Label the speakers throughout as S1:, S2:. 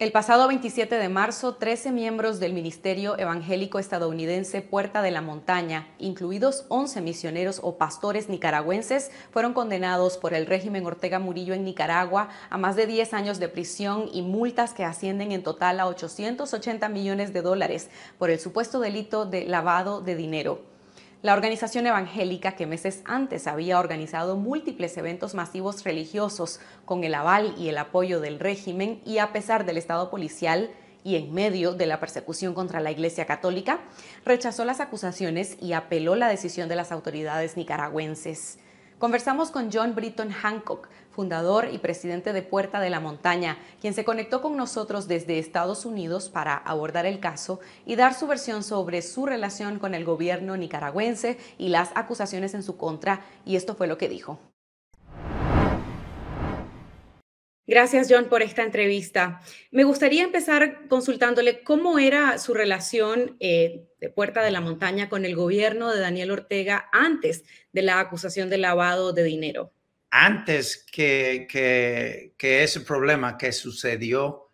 S1: El pasado 27 de marzo, 13 miembros del Ministerio Evangélico Estadounidense Puerta de la Montaña, incluidos 11 misioneros o pastores nicaragüenses, fueron condenados por el régimen Ortega Murillo en Nicaragua a más de 10 años de prisión y multas que ascienden en total a 880 millones de dólares por el supuesto delito de lavado de dinero. La organización evangélica que meses antes había organizado múltiples eventos masivos religiosos con el aval y el apoyo del régimen y a pesar del estado policial y en medio de la persecución contra la Iglesia Católica, rechazó las acusaciones y apeló la decisión de las autoridades nicaragüenses. Conversamos con John Britton Hancock, fundador y presidente de Puerta de la Montaña, quien se conectó con nosotros desde Estados Unidos para abordar el caso y dar su versión sobre su relación con el gobierno nicaragüense y las acusaciones en su contra, y esto fue lo que dijo. Gracias, John, por esta entrevista. Me gustaría empezar consultándole cómo era su relación eh, de Puerta de la Montaña con el gobierno de Daniel Ortega antes de la acusación de lavado de dinero?
S2: Antes que, ese problema que sucedió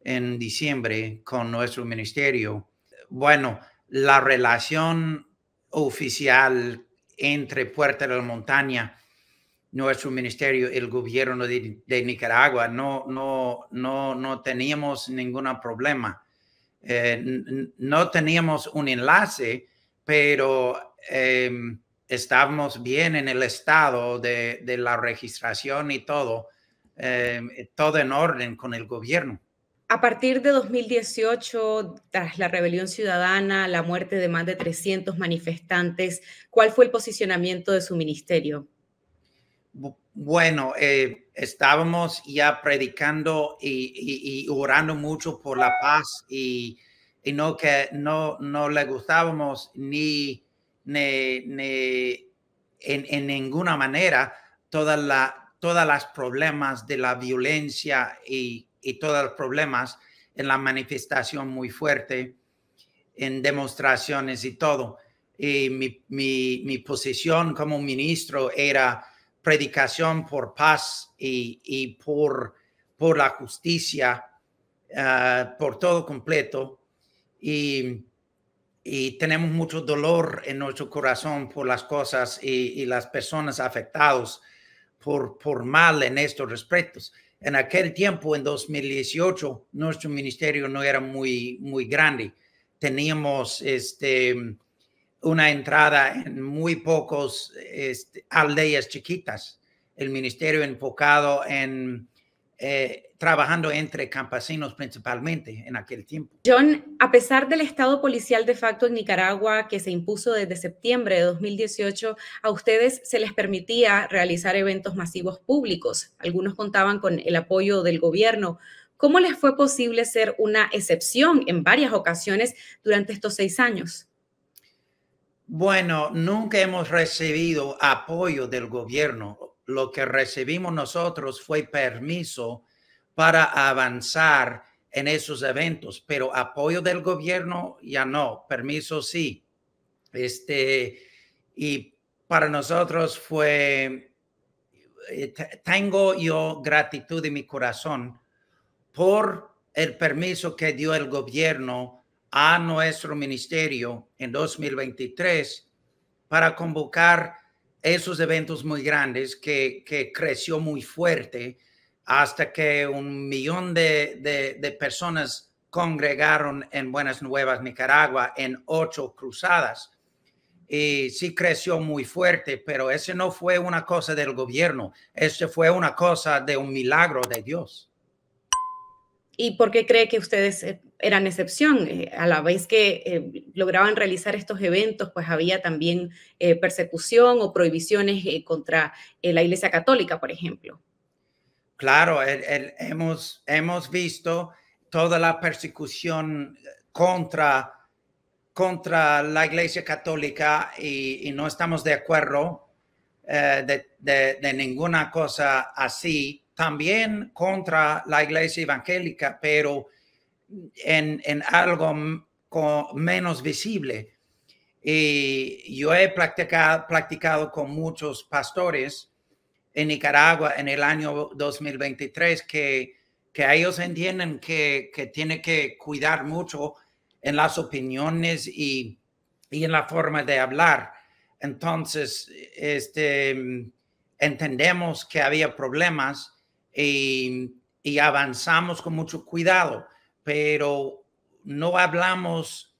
S2: en diciembre con nuestro ministerio, bueno, la relación oficial entre Puerta de la Montaña, nuestro ministerio, el gobierno de, Nicaragua, no, no, no, no teníamos ningún problema eh, no teníamos un enlace, pero em, estábamos bien en el estado de, la registración y todo, em, todo en orden con el gobierno.
S1: A partir de 2018, tras la rebelión ciudadana, la muerte de más de 300 manifestantes, ¿cuál fue el posicionamiento de su ministerio?
S2: Bueno, eh, estábamos ya predicando y, orando mucho por la paz y, no que no, no le gustábamos ni, ni, en, ninguna manera todas la, todas las problemas de la violencia y, y todos los problemas en la manifestación muy fuerte, en demostraciones y todo. Y mi, mi posición como ministro era predicación por paz y, por, por la justicia, eh, por todo completo. Y, tenemos mucho dolor en nuestro corazón por las cosas y, las personas afectadas por, por mal en estos respetos. En aquel tiempo, en 2018, nuestro ministerio no era muy, muy grande. Teníamos este, una entrada en muy pocos este, aldeas chiquitas. El ministerio enfocado en eh, trabajando entre campesinos principalmente en aquel tiempo.
S1: John, a pesar del estado policial de facto en Nicaragua que se impuso desde septiembre de 2018, a ustedes se les permitía realizar eventos masivos públicos. Algunos contaban con el apoyo del gobierno. ¿Cómo les fue posible ser una excepción en varias ocasiones durante estos seis años?
S2: Bueno, nunca hemos recibido apoyo del gobierno. Lo que recibimos nosotros fue permiso para avanzar en esos eventos, pero apoyo del gobierno ya no, permiso sí. Este, y para nosotros fue, eh, tengo yo gratitud en mi corazón por el permiso que dio el gobierno a nuestro ministerio en 2023 para convocar esos eventos muy grandes que, que creció muy fuerte hasta que un millón de, personas congregaron en Buenas Nuevas, Nicaragua, en ocho cruzadas. Y sí creció muy fuerte, pero ese no fue una cosa del gobierno, ese fue una cosa de un milagro de Dios.
S1: ¿Y por qué cree que ustedes eh, eran excepción. Eh, a la vez que eh, lograban realizar estos eventos, pues había también eh, persecución o prohibiciones contra la Iglesia Católica, por ejemplo.
S2: Claro, hemos, hemos visto toda la persecución contra, contra la Iglesia Católica y, no estamos de acuerdo de, de ninguna cosa así. También contra la Iglesia Evangélica, pero en, algo menos visible. Y yo he practicado, practicado con muchos pastores en Nicaragua en el año 2023 que, que ellos entienden que, que tiene que cuidar mucho en las opiniones y, en la forma de hablar. Entonces, este, entendemos que había problemas y, y avanzamos con mucho cuidado pero no hablamos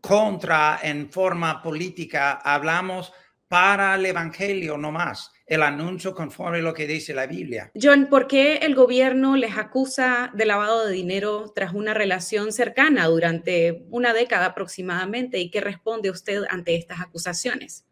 S2: contra en forma política, hablamos para el Evangelio nomás, el anuncio conforme lo que dice la Biblia.
S1: John, ¿por qué el gobierno les acusa de lavado de dinero tras una relación cercana durante una década aproximadamente? ¿Y qué responde usted ante estas acusaciones?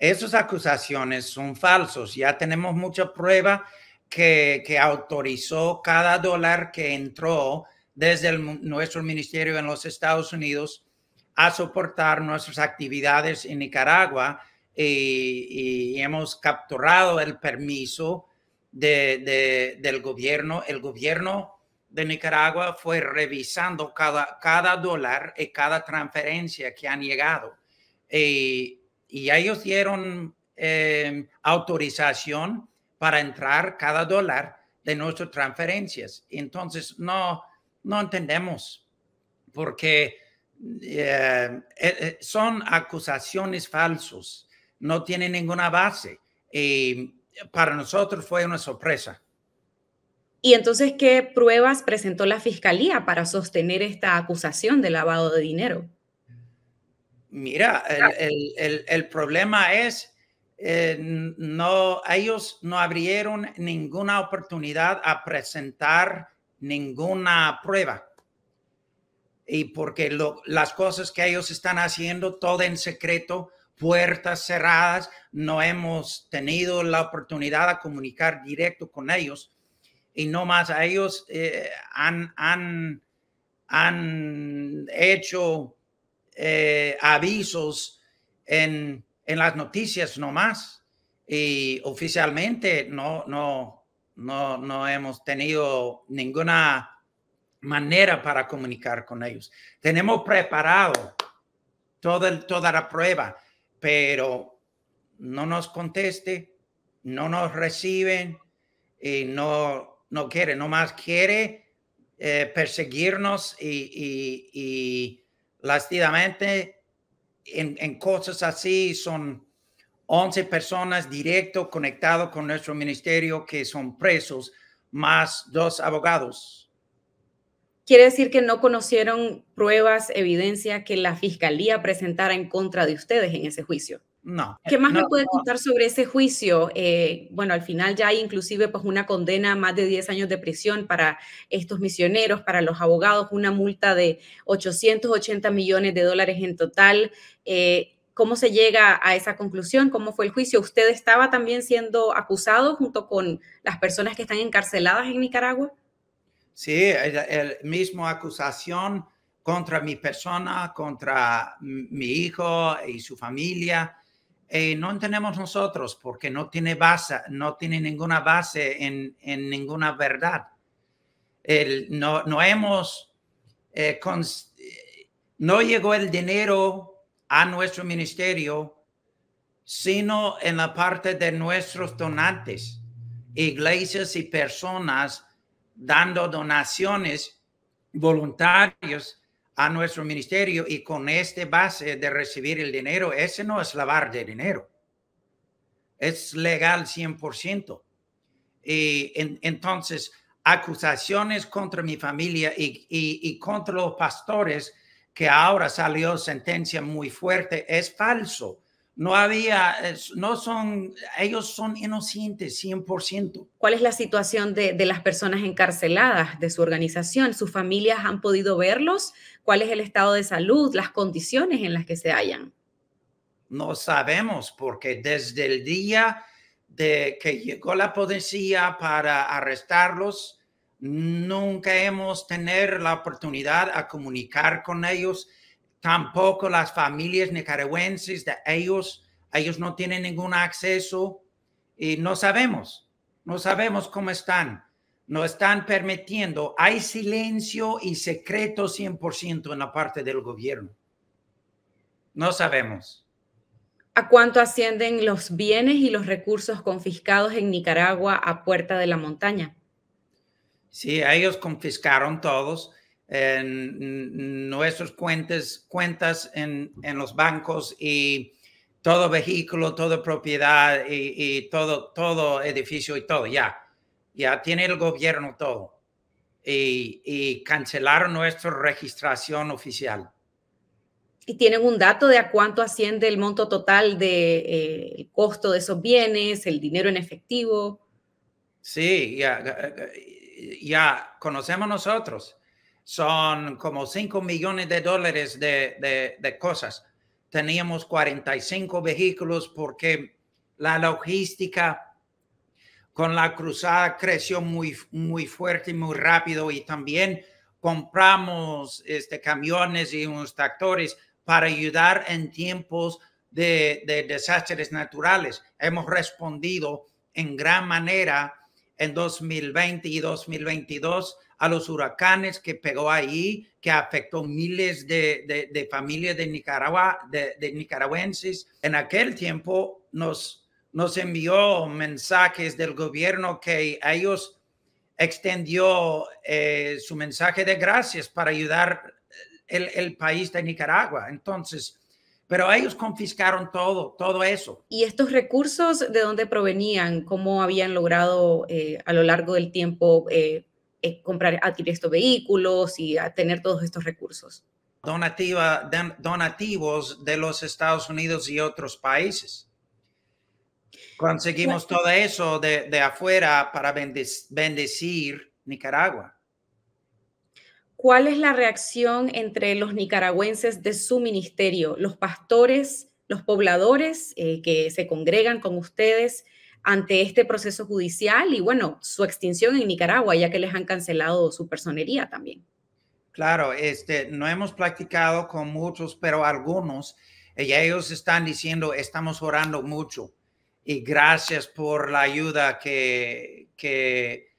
S2: Esas acusaciones son falsas. Ya tenemos mucha prueba que autorizó cada dólar que entró desde nuestro ministerio en los Estados Unidos a soportar nuestras actividades en Nicaragua y, hemos capturado el permiso del gobierno. El gobierno de Nicaragua fue revisando cada, cada dólar y cada transferencia que han llegado. Y, ellos dieron em, autorización para entrar cada dólar de nuestras transferencias. Entonces, no, no entendemos, porque eh, eh, eh, son acusaciones falsas, no tienen ninguna base. Y para nosotros fue una sorpresa.
S1: ¿Y entonces qué pruebas presentó la Fiscalía para sostener esta acusación de lavado de dinero?
S2: Mira, el, problema es, no, ellos no abrieron ninguna oportunidad a presentar ninguna prueba. Y porque las cosas que ellos están haciendo, todo en secreto, puertas cerradas, no hemos tenido la oportunidad de comunicar directo con ellos. Y no más, a ellos eh, han, han, han, hecho eh, avisos en, en las noticias no más Y oficialmente no, no, no, hemos tenido ninguna manera para comunicar con ellos. Tenemos preparado toda, toda la prueba, pero no nos conteste, no nos reciben y no, no quiere, nomás quiere eh, perseguirnos y, y, lastidamente en, cosas así son 11 personas directo conectado con nuestro ministerio que son presos, más dos abogados.
S1: Quiere decir que no conocieron pruebas, evidencia que la fiscalía presentara en contra de ustedes en ese juicio. No. ¿Qué más me puede contar sobre ese juicio? Eh, bueno, al final ya hay inclusive pues una condena a más de 10 años de prisión para estos misioneros, para los abogados, una multa de 880 millones de dólares en total. Eh, ¿Cómo se llega a esa conclusión? ¿Cómo fue el juicio? ¿Usted estaba también siendo acusado junto con las personas que están encarceladas en Nicaragua?
S2: Sí, el, misma mismo acusación contra mi persona, contra mi hijo y su familia. Eh, no tenemos nosotros porque no tiene base, no tiene ninguna base en, ninguna verdad. no, no hemos, eh, eh, no llegó el dinero a nuestro ministerio, sino en la parte de nuestros donantes, iglesias y personas dando donaciones voluntarias a nuestro ministerio y con este base de recibir el dinero, ese no es lavar de dinero. Es legal 100%. Y entonces, acusaciones contra mi familia y, y, contra los pastores que ahora salió sentencia muy fuerte, es falso. No había, no son, ellos son inocentes
S1: 100%. ¿Cuál es la situación de, de las personas encarceladas de su organización? ¿Sus familias han podido verlos? ¿Cuál es el estado de salud, las condiciones en las que se hallan?
S2: No sabemos porque desde el día de que llegó la policía para arrestarlos, nunca hemos tenido la oportunidad a comunicar con ellos, tampoco las familias nicaragüenses de ellos, ellos no tienen ningún acceso y no sabemos, no sabemos cómo están, no están permitiendo, hay silencio y secreto 100% en la parte del gobierno. No sabemos.
S1: ¿A cuánto ascienden los bienes y los recursos confiscados en Nicaragua a Puerta de la Montaña?
S2: Sí, ellos confiscaron todos en nuestros cuentas, cuentas en, los bancos y todo vehículo, toda propiedad y, todo, todo edificio y todo, ya. Ya tiene el gobierno todo. Y, y cancelaron nuestra registración oficial.
S1: ¿Y tienen un dato de a cuánto asciende el monto total de, eh, el costo de esos bienes, el dinero en efectivo?
S2: Sí, ya. Eh, eh, ya conocemos nosotros. Son como 5 millones de dólares de, de, cosas. Teníamos 45 vehículos porque la logística con la cruzada creció muy, muy fuerte y muy rápido y también compramos este, camiones y unos tractores para ayudar en tiempos de, de desastres naturales. Hemos respondido en gran manera en 2020 y 2022 a los huracanes que pegó ahí, que afectó miles de, familias de, Nicaragua, de, nicaragüenses. En aquel tiempo nos, nos envió mensajes del gobierno que a ellos extendió eh, su mensaje de gracias para ayudar el país de Nicaragua. Entonces, pero ellos confiscaron todo, todo eso.
S1: ¿Y estos recursos de dónde provenían? ¿Cómo habían logrado eh, a lo largo del tiempo eh, eh, comprar, adquirir estos vehículos y tener todos estos recursos?
S2: donativos de los Estados Unidos y otros países. Conseguimos todo eso de afuera para bendecir Nicaragua.
S1: ¿Cuál es la reacción entre los nicaragüenses de su ministerio, los pastores, los pobladores eh, que se congregan con ustedes ante este proceso judicial y bueno, su extinción en Nicaragua, ya que les han cancelado su personería también?
S2: Claro, este, no hemos practicado con muchos, pero algunos, eh, y ellos están diciendo, estamos orando mucho y gracias por la ayuda que, que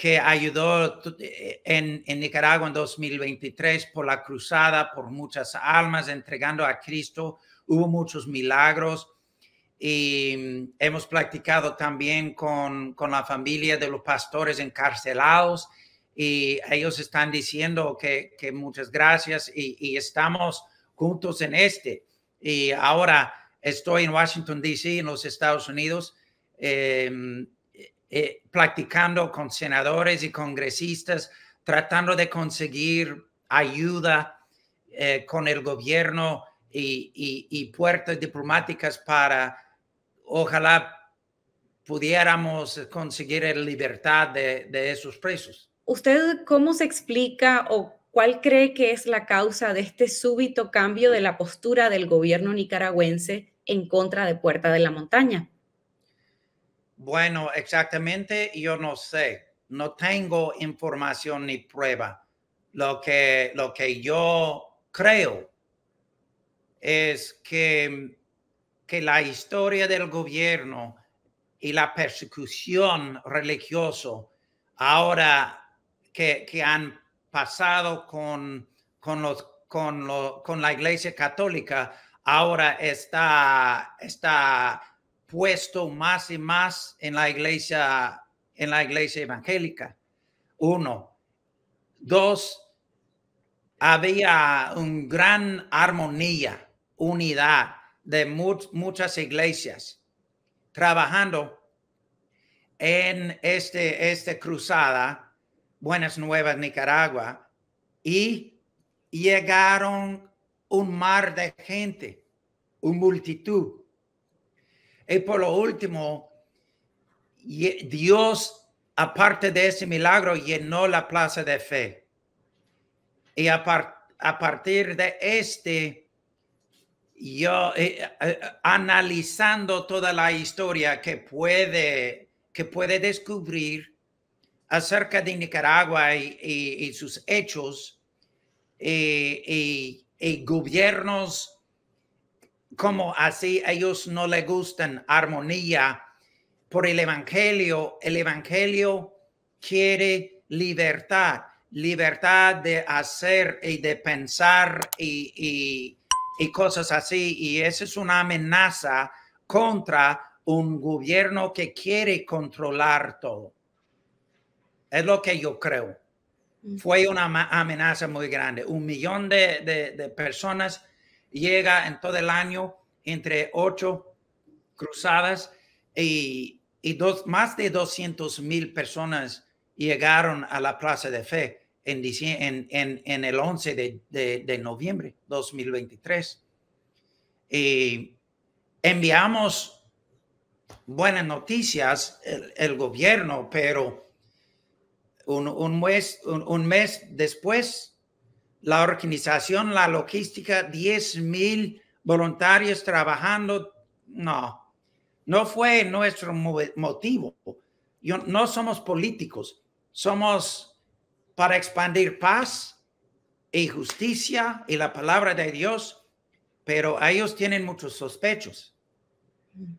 S2: que ayudó eh, en, Nicaragua en 2023 por la cruzada, por muchas almas entregando a Cristo. Hubo muchos milagros y mm, hemos practicado también con, con la familia de los pastores encarcelados y ellos están diciendo que, muchas gracias y, estamos juntos en este. Y ahora estoy en Washington, D.C., en los Estados Unidos. Em, eh, platicando practicando con senadores y congresistas, tratando de conseguir ayuda eh, con el gobierno y, puertas diplomáticas para, ojalá pudiéramos conseguir la libertad de esos presos.
S1: ¿Usted cómo se explica o cuál cree que es la causa de este súbito cambio de la postura del gobierno nicaragüense en contra de Puerta de la Montaña?
S2: Bueno, exactamente, yo no sé, no tengo información ni prueba. Lo que, lo que yo creo es que, que la historia del gobierno y la persecución religiosa ahora que, que han pasado con, con, los, con, con la Iglesia Católica ahora está, está puesto más y más en la iglesia, en la iglesia evangélica. Uno. Dos, había un gran armonía, unidad de muchas iglesias trabajando en este, este, cruzada, Buenas Nuevas, Nicaragua, y llegaron un mar de gente, una multitud y por lo último, Dios, aparte de ese milagro, llenó la plaza de fe. Y a, partir de este, yo eh, eh, analizando toda la historia que puede, que puede descubrir acerca de Nicaragua y, sus hechos eh, y gobiernos como así ellos no le gustan armonía por el Evangelio. El Evangelio quiere libertad, libertad de hacer y de pensar y, cosas así. Y esa es una amenaza contra un gobierno que quiere controlar todo. Es lo que yo creo. Mm. Fue una amenaza muy grande. Un millón de personas llega en todo el año entre ocho cruzadas y, dos, más de 200 mil personas llegaron a la Plaza de Fe en, en, en, el 11 de, de, de noviembre 2023. Y enviamos buenas noticias el, gobierno, pero un, mes, un mes después la organización, la logística, 10 mil voluntarios trabajando. No, no fue nuestro motivo. Yo, no somos políticos, somos para expandir paz y justicia y la palabra de Dios, pero ellos tienen muchos sospechos.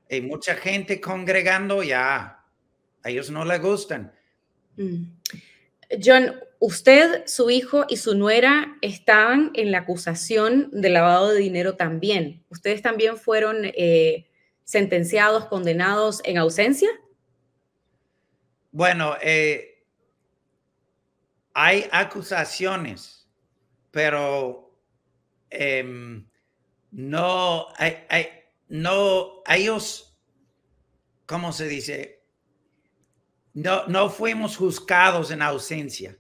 S2: Hay mm. mucha gente congregando ya, a ellos no les gustan.
S1: Mm. John, Usted, su hijo y su nuera estaban en la acusación de lavado de dinero también. ¿Ustedes también fueron eh, sentenciados, condenados en ausencia?
S2: Bueno, eh, hay acusaciones, pero em, no, hay, no, ellos, ¿cómo se dice? No, no fuimos juzgados en ausencia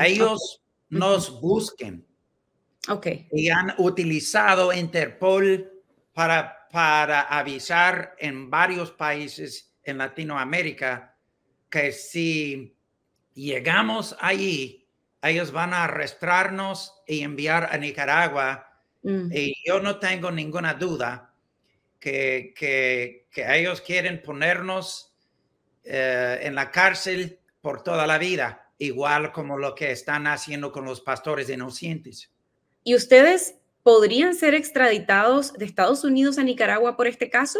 S2: ellos nos busquen. Ok. Y han utilizado Interpol para, avisar en varios países en Latinoamérica que si llegamos allí, ellos van a arrestarnos y enviar a Nicaragua. Mm. Y yo no tengo ninguna duda que, ellos quieren ponernos eh, en la cárcel por toda la vida igual como lo que están haciendo con los pastores inocentes.
S1: ¿Y ustedes podrían ser extraditados de Estados Unidos a Nicaragua por este caso?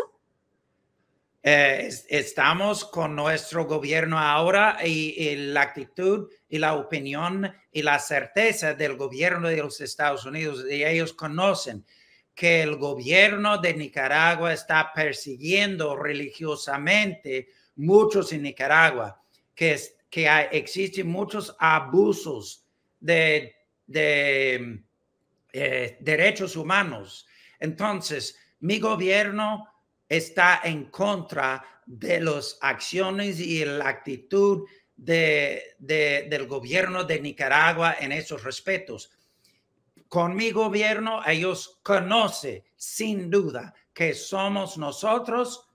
S2: Eh, estamos con nuestro gobierno ahora y, la actitud y la opinión y la certeza del gobierno de los Estados Unidos y ellos conocen que el gobierno de Nicaragua está persiguiendo religiosamente muchos en Nicaragua que es, que existen muchos abusos de, eh, derechos humanos. Entonces, mi gobierno está en contra de las acciones y la actitud del gobierno de Nicaragua en esos respetos. Con mi gobierno, ellos conocen sin duda que somos nosotros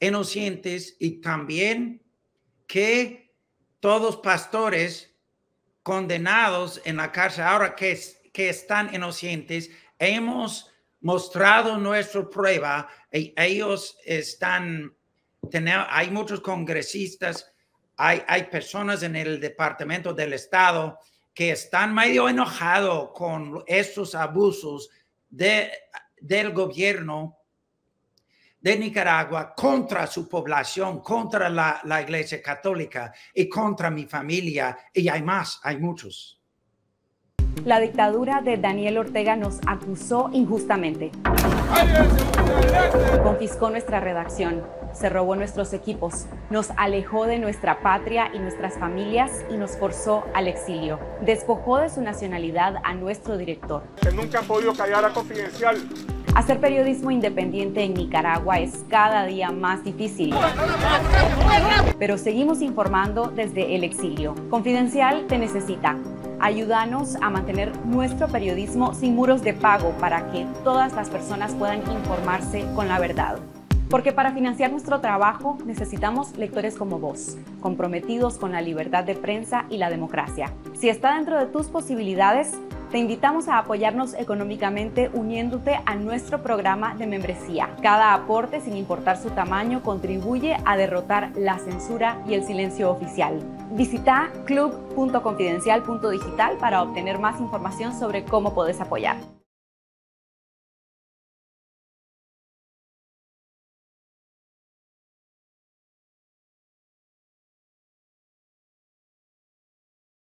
S2: inocentes y también que todos pastores condenados en la cárcel, ahora que, que están inocentes, hemos mostrado nuestra prueba y ellos están, hay muchos congresistas, hay, hay personas en el Departamento del Estado que están medio enojados con estos abusos de, del gobierno de Nicaragua contra su población, contra la, Iglesia Católica y contra mi familia. Y hay más, hay muchos.
S1: La dictadura de Daniel Ortega nos acusó injustamente. Confiscó nuestra redacción, se robó nuestros equipos, nos alejó de nuestra patria y nuestras familias y nos forzó al exilio. Despojó de su nacionalidad a nuestro director.
S2: Que nunca han podido callar a Confidencial
S1: Hacer periodismo independiente en Nicaragua es cada día más difícil. Pero seguimos informando desde el exilio. Confidencial te necesita. Ayúdanos a mantener nuestro periodismo sin muros de pago para que todas las personas puedan informarse con la verdad. Porque para financiar nuestro trabajo necesitamos lectores como vos, comprometidos con la libertad de prensa y la democracia. Si está dentro de tus posibilidades, te invitamos a apoyarnos económicamente uniéndote a nuestro programa de membresía. Cada aporte, sin importar su tamaño, contribuye a derrotar la censura y el silencio oficial. Visita club.confidencial.digital para obtener más información sobre cómo puedes apoyar.